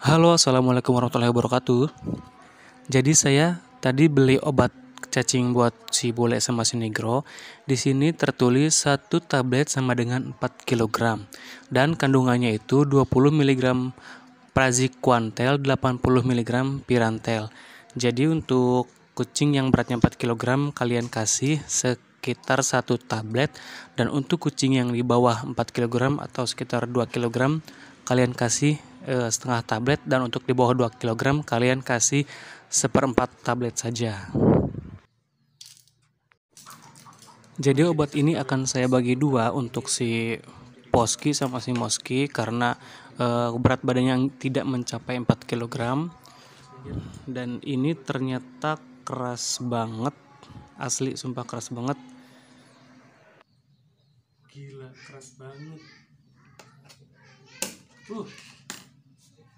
Halo, assalamualaikum warahmatullahi wabarakatuh. Jadi saya tadi beli obat cacing buat si bule sama si negro. Di sini tertulis satu tablet sama dengan 4 kg dan kandungannya itu 20 mg praziquantel, 80 mg pirantel. Jadi untuk kucing yang beratnya 4 kg kalian kasih sekitar satu tablet dan untuk kucing yang di bawah 4 kg atau sekitar 2 kg kalian kasih e, setengah tablet dan untuk di bawah 2 kg kalian kasih seperempat tablet saja. Jadi obat ini akan saya bagi dua untuk si poski sama si moski karena e, berat badannya yang tidak mencapai 4 kg dan ini ternyata keras banget asli sumpah keras banget gila keras banget uh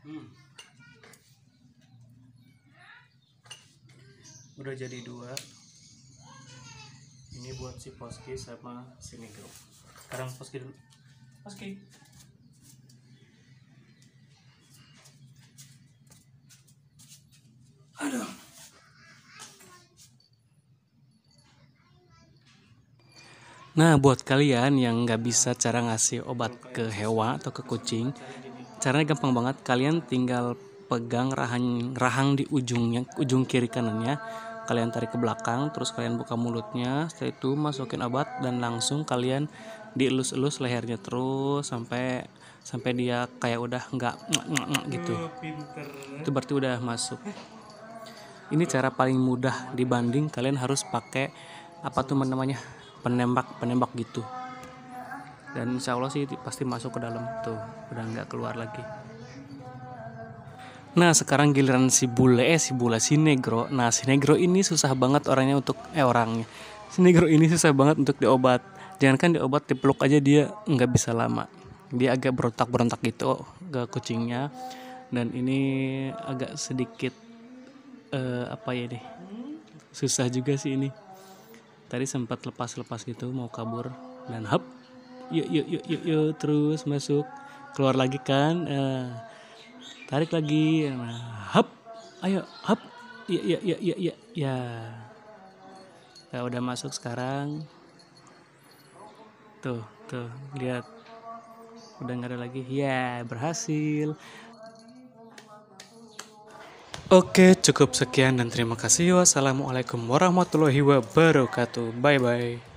Hmm. Udah jadi dua. Ini buat si Poski sama si Negro. Sekarang Poski dulu. Poski. Aduh. Nah, buat kalian yang nggak bisa cara ngasih obat ke hewan atau ke kucing, caranya gampang banget kalian tinggal pegang rahang rahang di ujungnya ujung kiri kanannya kalian tarik ke belakang terus kalian buka mulutnya setelah itu masukin obat dan langsung kalian dielus-elus lehernya terus sampai sampai dia kayak udah nggak gitu itu berarti udah masuk ini cara paling mudah dibanding kalian harus pakai apa tuh namanya penembak penembak gitu dan insya Allah sih pasti masuk ke dalam tuh udah nggak keluar lagi Nah sekarang giliran si bule eh si bule si negro Nah si negro ini susah banget orangnya untuk eh orangnya Si negro ini susah banget untuk diobat Jangan kan diobat dipeluk aja dia nggak bisa lama Dia agak berontak-berontak gitu ke kucingnya Dan ini agak sedikit uh, apa ya deh Susah juga sih ini Tadi sempat lepas-lepas gitu mau kabur dan hap yuk yuk yuk yuk yuk terus masuk keluar lagi kan uh, tarik lagi nah, hap ayo hap ya ya ya ya ya ya ya udah masuk sekarang tuh tuh lihat udah nggak ada lagi ya berhasil Oke, cukup sekian dan terima kasih. Wassalamualaikum warahmatullahi wabarakatuh. Bye bye.